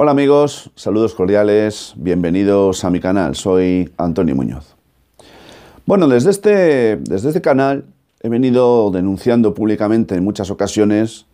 Hola amigos, saludos cordiales, bienvenidos a mi canal, soy Antonio Muñoz. Bueno, desde este, desde este canal he venido denunciando públicamente en muchas ocasiones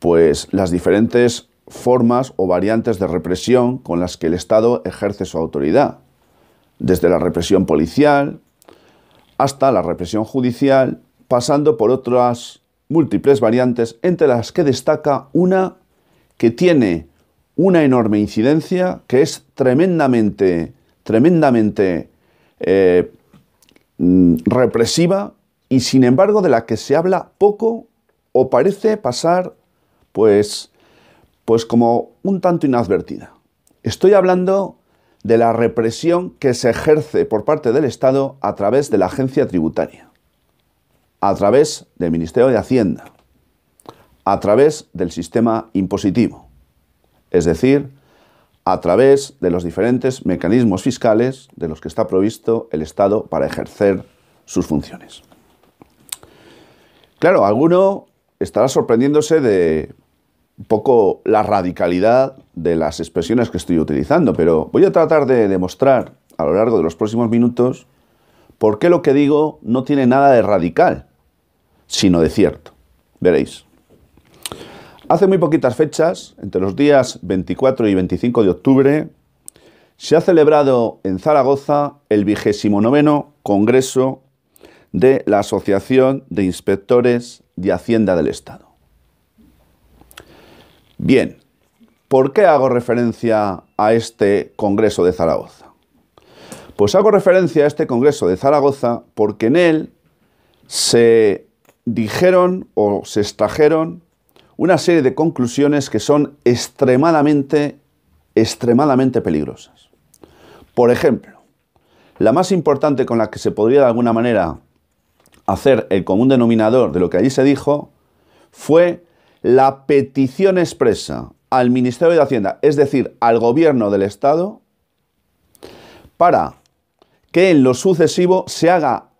pues las diferentes formas o variantes de represión con las que el Estado ejerce su autoridad, desde la represión policial hasta la represión judicial, pasando por otras múltiples variantes, entre las que destaca una que tiene una enorme incidencia que es tremendamente, tremendamente eh, mm, represiva y sin embargo de la que se habla poco o parece pasar pues, pues como un tanto inadvertida. Estoy hablando de la represión que se ejerce por parte del Estado a través de la agencia tributaria, a través del Ministerio de Hacienda, a través del sistema impositivo es decir, a través de los diferentes mecanismos fiscales de los que está provisto el Estado para ejercer sus funciones. Claro, alguno estará sorprendiéndose de un poco la radicalidad de las expresiones que estoy utilizando, pero voy a tratar de demostrar a lo largo de los próximos minutos por qué lo que digo no tiene nada de radical, sino de cierto. Veréis. Hace muy poquitas fechas, entre los días 24 y 25 de octubre, se ha celebrado en Zaragoza el noveno Congreso de la Asociación de Inspectores de Hacienda del Estado. Bien, ¿por qué hago referencia a este Congreso de Zaragoza? Pues hago referencia a este Congreso de Zaragoza porque en él se dijeron o se extrajeron una serie de conclusiones que son extremadamente, extremadamente peligrosas. Por ejemplo, la más importante con la que se podría de alguna manera hacer el común denominador de lo que allí se dijo fue la petición expresa al Ministerio de Hacienda, es decir, al gobierno del Estado, para que en lo sucesivo se haga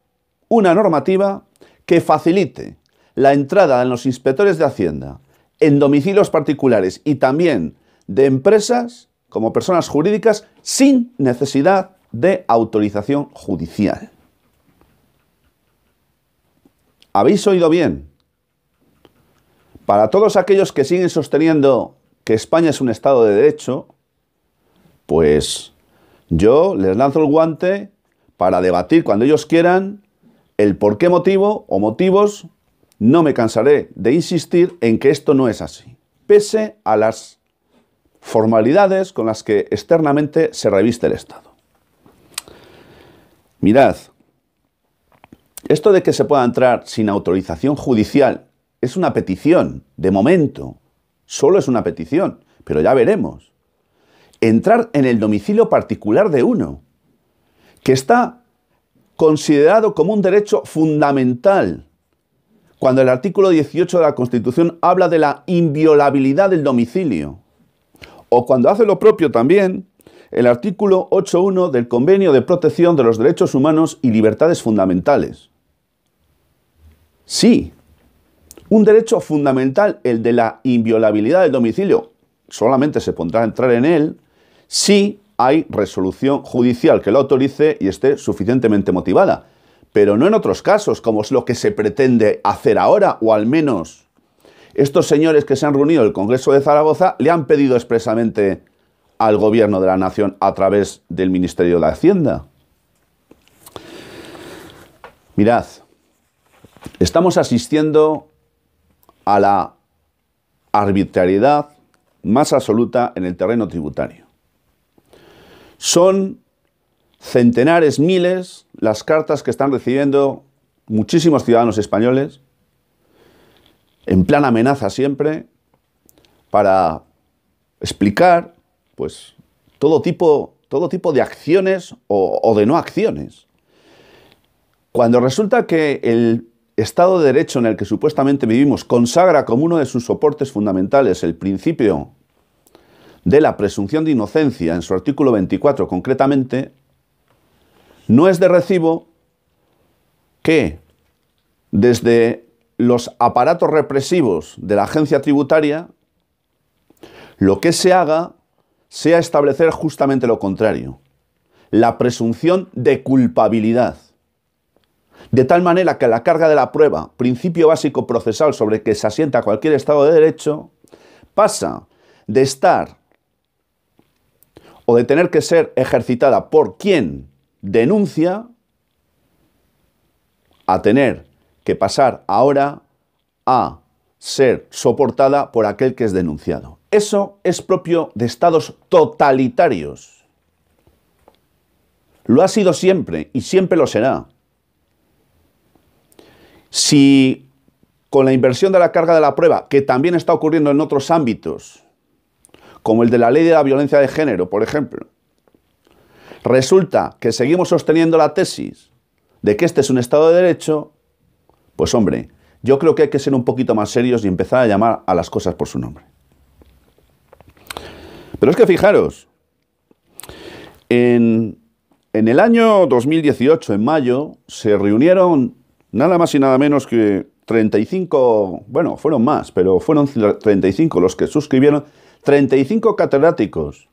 una normativa que facilite la entrada de los inspectores de Hacienda en domicilios particulares y también de empresas como personas jurídicas sin necesidad de autorización judicial. ¿Habéis oído bien? Para todos aquellos que siguen sosteniendo que España es un Estado de Derecho, pues yo les lanzo el guante para debatir cuando ellos quieran el por qué motivo o motivos no me cansaré de insistir en que esto no es así, pese a las formalidades con las que externamente se reviste el Estado. Mirad, esto de que se pueda entrar sin autorización judicial es una petición, de momento, solo es una petición, pero ya veremos. Entrar en el domicilio particular de uno, que está considerado como un derecho fundamental cuando el artículo 18 de la Constitución habla de la inviolabilidad del domicilio, o cuando hace lo propio también el artículo 8.1 del Convenio de Protección de los Derechos Humanos y Libertades Fundamentales. Sí, un derecho fundamental, el de la inviolabilidad del domicilio, solamente se pondrá a entrar en él si hay resolución judicial que lo autorice y esté suficientemente motivada pero no en otros casos, como es lo que se pretende hacer ahora, o al menos estos señores que se han reunido en el Congreso de Zaragoza le han pedido expresamente al Gobierno de la Nación a través del Ministerio de la Hacienda. Mirad, estamos asistiendo a la arbitrariedad más absoluta en el terreno tributario. Son centenares, miles, las cartas que están recibiendo muchísimos ciudadanos españoles, en plan amenaza siempre, para explicar pues, todo, tipo, todo tipo de acciones o, o de no acciones. Cuando resulta que el Estado de Derecho en el que supuestamente vivimos consagra como uno de sus soportes fundamentales el principio de la presunción de inocencia en su artículo 24 concretamente, no es de recibo que desde los aparatos represivos de la agencia tributaria lo que se haga sea establecer justamente lo contrario, la presunción de culpabilidad. De tal manera que la carga de la prueba, principio básico procesal sobre que se asienta cualquier Estado de Derecho, pasa de estar o de tener que ser ejercitada por quien denuncia a tener que pasar ahora a ser soportada por aquel que es denunciado. Eso es propio de estados totalitarios. Lo ha sido siempre y siempre lo será. Si con la inversión de la carga de la prueba, que también está ocurriendo en otros ámbitos, como el de la ley de la violencia de género, por ejemplo, resulta que seguimos sosteniendo la tesis de que este es un Estado de Derecho, pues hombre, yo creo que hay que ser un poquito más serios y empezar a llamar a las cosas por su nombre. Pero es que fijaros, en, en el año 2018, en mayo, se reunieron nada más y nada menos que 35, bueno, fueron más, pero fueron 35 los que suscribieron, 35 catedráticos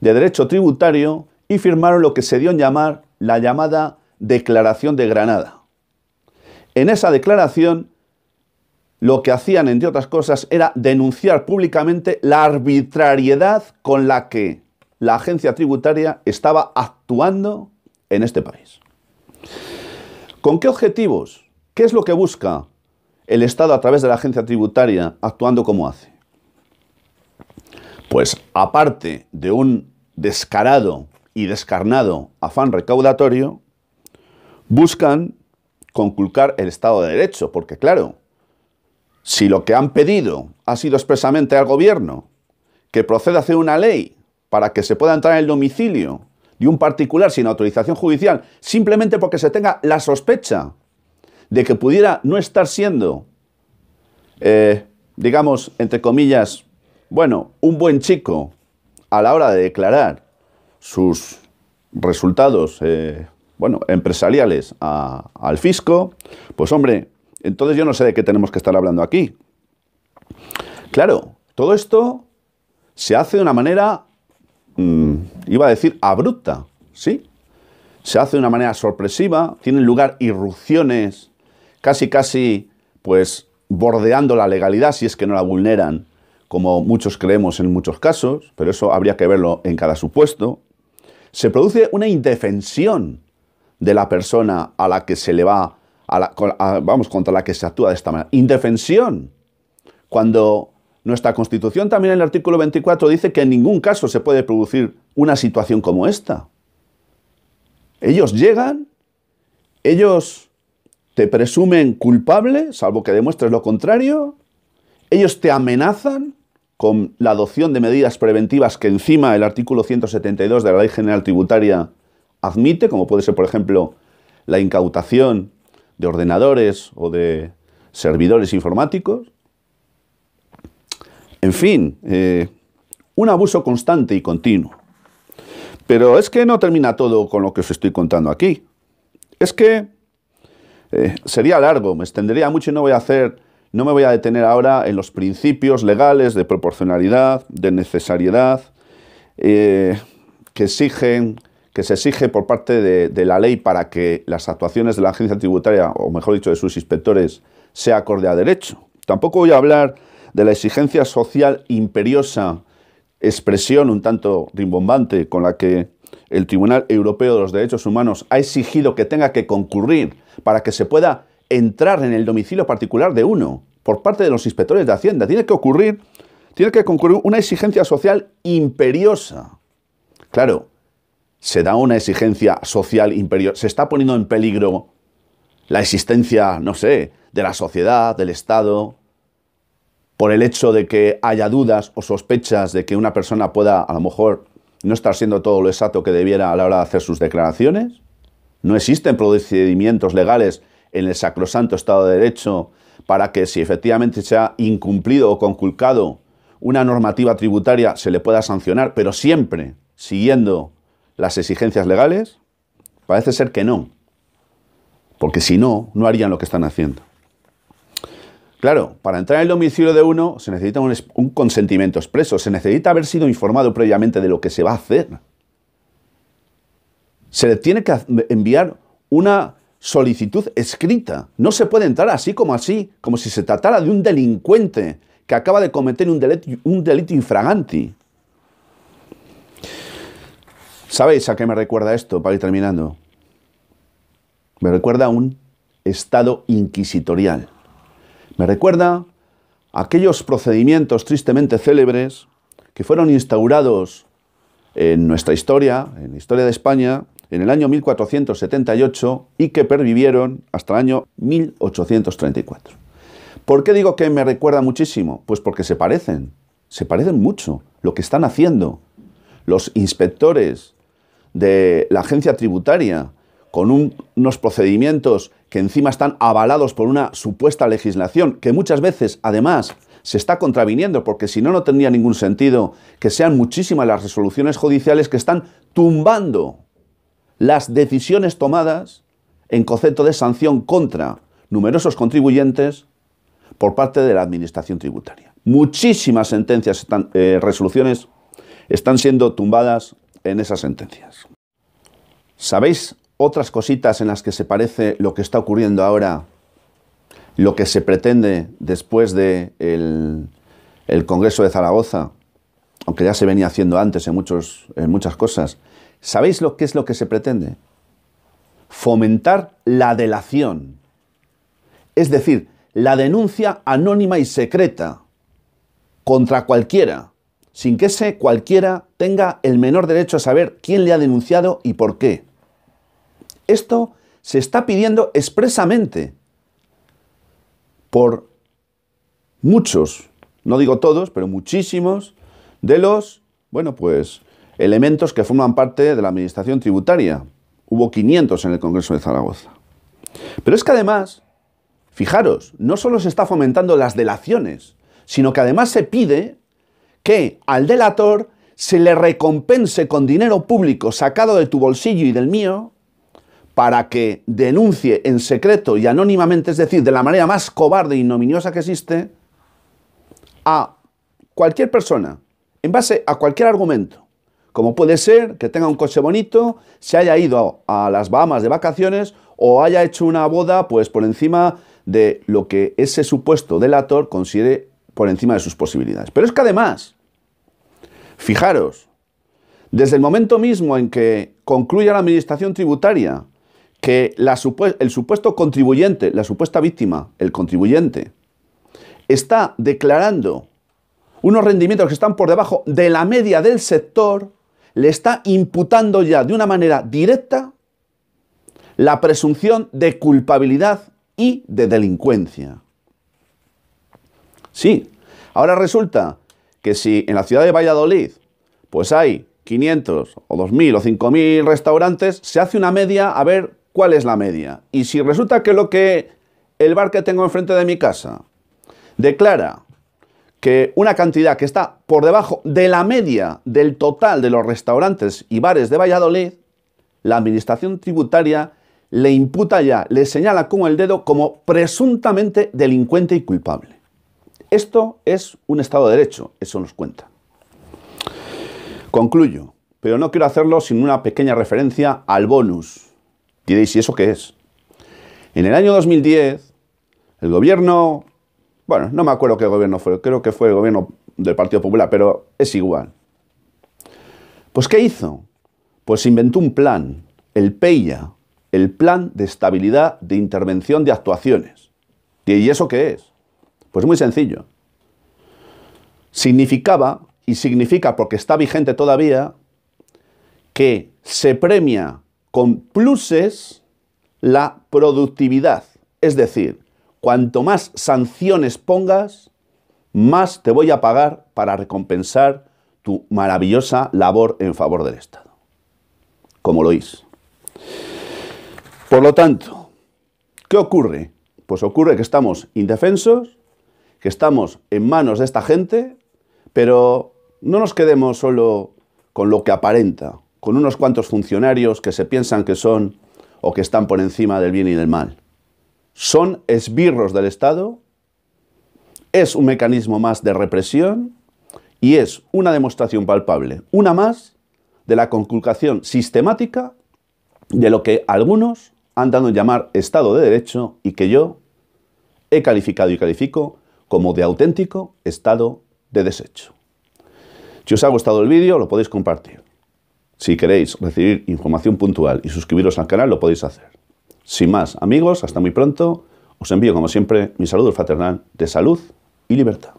de Derecho Tributario y firmaron lo que se dio en llamar la llamada Declaración de Granada. En esa declaración, lo que hacían, entre otras cosas, era denunciar públicamente la arbitrariedad con la que la agencia tributaria estaba actuando en este país. ¿Con qué objetivos? ¿Qué es lo que busca el Estado a través de la agencia tributaria actuando como hace? Pues aparte de un descarado y descarnado afán recaudatorio, buscan conculcar el Estado de Derecho, porque claro, si lo que han pedido ha sido expresamente al gobierno que proceda a hacer una ley para que se pueda entrar en el domicilio de un particular sin autorización judicial, simplemente porque se tenga la sospecha de que pudiera no estar siendo, eh, digamos, entre comillas, bueno, un buen chico a la hora de declarar sus resultados eh, bueno, empresariales al fisco, pues hombre, entonces yo no sé de qué tenemos que estar hablando aquí. Claro, todo esto se hace de una manera, mm, iba a decir, abrupta, ¿sí? Se hace de una manera sorpresiva, tienen lugar irrupciones, casi, casi, pues, bordeando la legalidad si es que no la vulneran como muchos creemos en muchos casos, pero eso habría que verlo en cada supuesto, se produce una indefensión de la persona a la que se le va, a la, vamos, contra la que se actúa de esta manera. Indefensión. Cuando nuestra Constitución también en el artículo 24 dice que en ningún caso se puede producir una situación como esta. Ellos llegan, ellos te presumen culpable, salvo que demuestres lo contrario, ellos te amenazan, con la adopción de medidas preventivas que encima el artículo 172 de la Ley General Tributaria admite, como puede ser, por ejemplo, la incautación de ordenadores o de servidores informáticos. En fin, eh, un abuso constante y continuo. Pero es que no termina todo con lo que os estoy contando aquí. Es que eh, sería largo, me extendería mucho y no voy a hacer no me voy a detener ahora en los principios legales de proporcionalidad, de necesariedad, eh, que, exigen, que se exige por parte de, la ley para que las actuaciones de la agencia tributaria, o mejor dicho, de sus inspectores, sea acorde a derecho. Tampoco voy a hablar de la exigencia social imperiosa, expresión un tanto rimbombante con la que el Tribunal Europeo de los Derechos Humanos ha exigido que tenga que concurrir para que se pueda entrar en el domicilio particular de uno por parte de los inspectores de Hacienda. Tiene que ocurrir, tiene que concurrir una exigencia social imperiosa. Claro, se da una exigencia social imperiosa. Se está poniendo en peligro la existencia, no sé, de la sociedad, del Estado, por el hecho de que haya dudas o sospechas de que una persona pueda a lo mejor no estar siendo todo lo exacto que debiera a la hora de hacer sus declaraciones? ¿No existen procedimientos legales en el sacrosanto Estado de Derecho para que si efectivamente se ha incumplido o conculcado una normativa tributaria se le pueda sancionar, pero siempre siguiendo las exigencias legales? Parece ser que no, porque si no, no harían lo que están haciendo. Claro, para entrar en el domicilio de uno se necesita un, consentimiento expreso, se necesita haber sido informado previamente de lo que se va a hacer. Se le tiene que enviar una solicitud escrita. No se puede entrar así como así, como si se tratara de un delincuente que acaba de cometer un delito, delito infraganti. ¿Sabéis a qué me recuerda esto para ir terminando? Me recuerda a un estado inquisitorial. Me recuerda aquellos procedimientos tristemente célebres que fueron instaurados en nuestra historia, en la historia de España, en el año 1478 y que pervivieron hasta el año 1834. ¿Por qué digo que me recuerda muchísimo? Pues porque se parecen, se parecen mucho lo que están haciendo los inspectores de la agencia tributaria con unos procedimientos que encima están avalados por una supuesta legislación que muchas veces además se está contraviniendo porque si no no tendría ningún sentido que sean muchísimas las resoluciones judiciales que están tumbando las decisiones tomadas en concepto de sanción contra numerosos contribuyentes por parte de la Administración Tributaria. Muchísimas sentencias, eh, resoluciones, están siendo tumbadas en esas sentencias. ¿Sabéis otras cositas en las que se parece lo que está ocurriendo ahora, lo que se pretende después del de Congreso de Zaragoza, aunque ya se venía haciendo antes en, muchos, en muchas cosas, ¿Sabéis lo que es lo que se pretende? Fomentar la delación. Es decir, la denuncia anónima y secreta contra cualquiera, sin que ese cualquiera tenga el menor derecho a saber quién le ha denunciado y por qué. Esto se está pidiendo expresamente por muchos, no digo todos, pero muchísimos de los, bueno, pues elementos que forman parte de la Administración Tributaria. Hubo 500 en el Congreso de Zaragoza. Pero es que además, fijaros, no solo se está fomentando las delaciones, sino que además se pide que al delator se le recompense con dinero público sacado de tu bolsillo y del mío para que denuncie en secreto y anónimamente, es decir, de la manera más cobarde e ignominiosa que existe, a cualquier persona, en base a cualquier argumento, como puede ser que tenga un coche bonito, se haya ido a las Bahamas de vacaciones o haya hecho una boda pues por encima de lo que ese supuesto delator considere por encima de sus posibilidades. Pero es que además, fijaros, desde el momento mismo en que concluye la administración tributaria que el supuesto contribuyente, la supuesta víctima, el contribuyente, está declarando unos rendimientos que están por debajo de la media del sector, le está imputando ya de una manera directa la presunción de culpabilidad y de delincuencia. Sí, ahora resulta que si en la ciudad de Valladolid pues hay 500 o 2.000 o 5.000 restaurantes, se hace una media a ver cuál es la media. Y si resulta que lo que el bar que tengo enfrente de mi casa declara que una cantidad que está por debajo de la media del total de los restaurantes y bares de Valladolid, la Administración Tributaria le imputa ya, le señala con el dedo como presuntamente delincuente y culpable. Esto es un Estado de Derecho, eso nos cuenta. Concluyo, pero no quiero hacerlo sin una pequeña referencia al bonus. Diréis, ¿y eso qué es? En el año 2010, el gobierno bueno, no me acuerdo qué gobierno fue, creo que fue el gobierno del Partido Popular, pero es igual. Pues ¿qué hizo? Pues inventó un plan, el PEIA, el Plan de Estabilidad de Intervención de Actuaciones. ¿Y eso qué es? Pues muy sencillo. Significaba, y significa porque está vigente todavía, que se premia con pluses la productividad. Es decir, cuanto más sanciones pongas, más te voy a pagar para recompensar tu maravillosa labor en favor del Estado. Como lo hice. Por lo tanto, ¿qué ocurre? Pues ocurre que estamos indefensos, que estamos en manos de esta gente, pero no nos quedemos solo con lo que aparenta, con unos cuantos funcionarios que se piensan que son o que están por encima del bien y del mal son esbirros del Estado, es un mecanismo más de represión y es una demostración palpable, una más, de la conculcación sistemática de lo que algunos han dado en llamar Estado de Derecho y que yo he calificado y califico como de auténtico estado de desecho. Si os ha gustado el vídeo, lo podéis compartir. Si queréis recibir información puntual y suscribiros al canal, lo podéis hacer. Sin más, amigos, hasta muy pronto. Os envío, como siempre, mi saludo fraternal de salud y libertad.